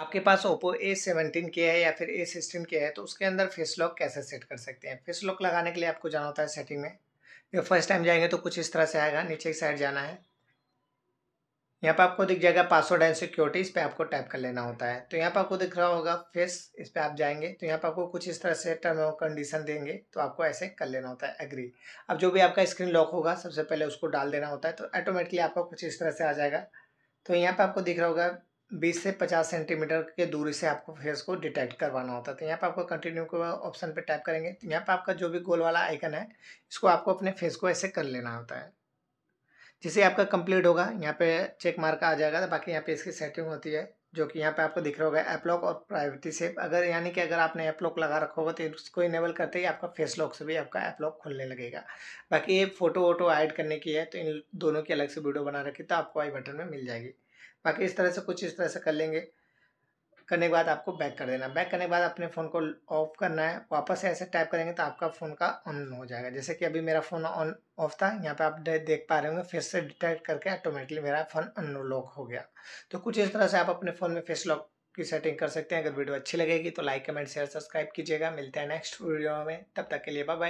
आपके पास Oppo a seventeen के है या फिर ए सिक्सटीन के है तो उसके अंदर फेस लॉक कैसे सेट कर सकते हैं फेस लॉक लगाने के लिए आपको जाना होता है सेटिंग में जब फर्स्ट टाइम जाएंगे तो कुछ इस तरह से आएगा नीचे की साइड जाना है यहाँ पर आपको दिख जाएगा पासवर्ड एंड सिक्योरिटी इस पर आपको टाइप कर लेना होता है तो यहाँ पर आपको दिख रहा होगा फेस इस पर आप जाएंगे तो यहाँ पर आपको कुछ इस तरह से टर्म और कंडीशन देंगे तो आपको ऐसे कर लेना होता है एग्री अब जो भी आपका स्क्रीन लॉक होगा सबसे पहले उसको डाल देना होता है तो ऑटोमेटिकली आपका कुछ इस तरह से आ जाएगा तो यहाँ पर आपको दिख रहा होगा बीस से पचास सेंटीमीटर के दूरी से आपको फेस को डिटेक्ट करवाना होता है तो यहाँ पर आपको कंटिन्यू के ऑप्शन पर टैप करेंगे तो यहाँ पर आपका जो भी गोल वाला आइकन है इसको आपको अपने फेस को ऐसे कर लेना होता है जिसे आपका कंप्लीट होगा यहाँ पे चेक मार्क आ जाएगा तो बाकी यहाँ पे इसकी सेटिंग होती है जो कि यहाँ पे आपको दिख रहा होगा ऐप लॉक और प्राइवेटी सेफ अगर यानी कि अगर आपने ऐप लॉक लगा रखा होगा तो उसको इनेबल करते ही आपका फेस लॉक से भी आपका ऐप लॉक खुलने लगेगा बाकी ये फ़ोटो वोटो ऐड करने की है तो इन दोनों की अलग से वीडियो बना रखी तो आपको आई बटन में मिल जाएगी बाकी इस तरह से कुछ इस तरह से कर लेंगे करने के बाद आपको बैक कर देना बैक करने के बाद अपने फ़ोन को ऑफ करना है वापस ऐसे टाइप करेंगे तो आपका फ़ोन का ऑन हो जाएगा जैसे कि अभी मेरा फ़ोन ऑन ऑफ था यहाँ पे आप देख पा रहे होंगे फिर से डिटेक्ट करके ऑटोमेटिकली मेरा फ़ोन अनलॉक हो गया तो कुछ इस तरह से आप अपने फ़ोन में फेस लॉक की सेटिंग कर सकते हैं अगर वीडियो अच्छी लगेगी तो लाइक कमेंट शेयर सब्सक्राइब कीजिएगा मिलते हैं नेक्स्ट वीडियो में तब तक के लिए बाय